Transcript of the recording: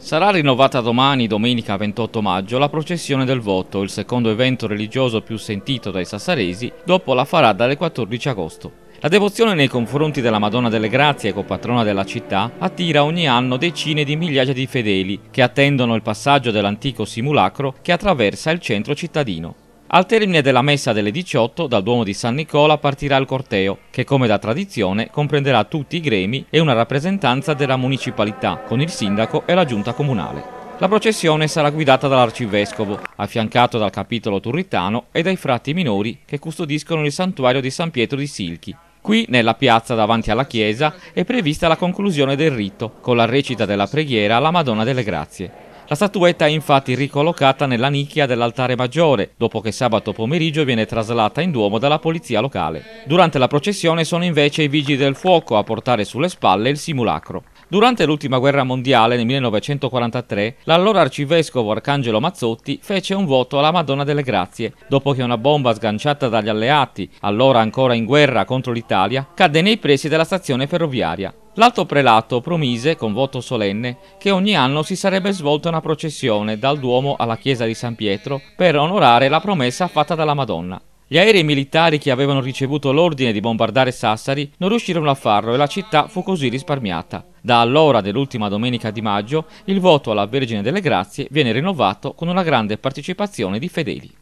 Sarà rinnovata domani, domenica 28 maggio, la processione del voto, il secondo evento religioso più sentito dai sassaresi, dopo la Farada del 14 agosto. La devozione nei confronti della Madonna delle Grazie, copatrona della città, attira ogni anno decine di migliaia di fedeli che attendono il passaggio dell'antico simulacro che attraversa il centro cittadino. Al termine della messa delle 18 dal Duomo di San Nicola partirà il corteo, che come da tradizione comprenderà tutti i gremi e una rappresentanza della municipalità con il sindaco e la giunta comunale. La processione sarà guidata dall'arcivescovo, affiancato dal capitolo turritano e dai frati minori che custodiscono il santuario di San Pietro di Silchi, Qui, nella piazza davanti alla chiesa, è prevista la conclusione del rito, con la recita della preghiera alla Madonna delle Grazie. La statuetta è infatti ricollocata nella nicchia dell'altare maggiore, dopo che sabato pomeriggio viene traslata in Duomo dalla polizia locale. Durante la processione sono invece i vigili del fuoco a portare sulle spalle il simulacro. Durante l'ultima guerra mondiale nel 1943, l'allora arcivescovo Arcangelo Mazzotti fece un voto alla Madonna delle Grazie, dopo che una bomba sganciata dagli alleati, allora ancora in guerra contro l'Italia, cadde nei pressi della stazione ferroviaria. L'alto prelato promise, con voto solenne, che ogni anno si sarebbe svolta una processione dal Duomo alla chiesa di San Pietro per onorare la promessa fatta dalla Madonna. Gli aerei militari che avevano ricevuto l'ordine di bombardare Sassari non riuscirono a farlo e la città fu così risparmiata. Da allora dell'ultima domenica di maggio il voto alla Vergine delle Grazie viene rinnovato con una grande partecipazione di fedeli.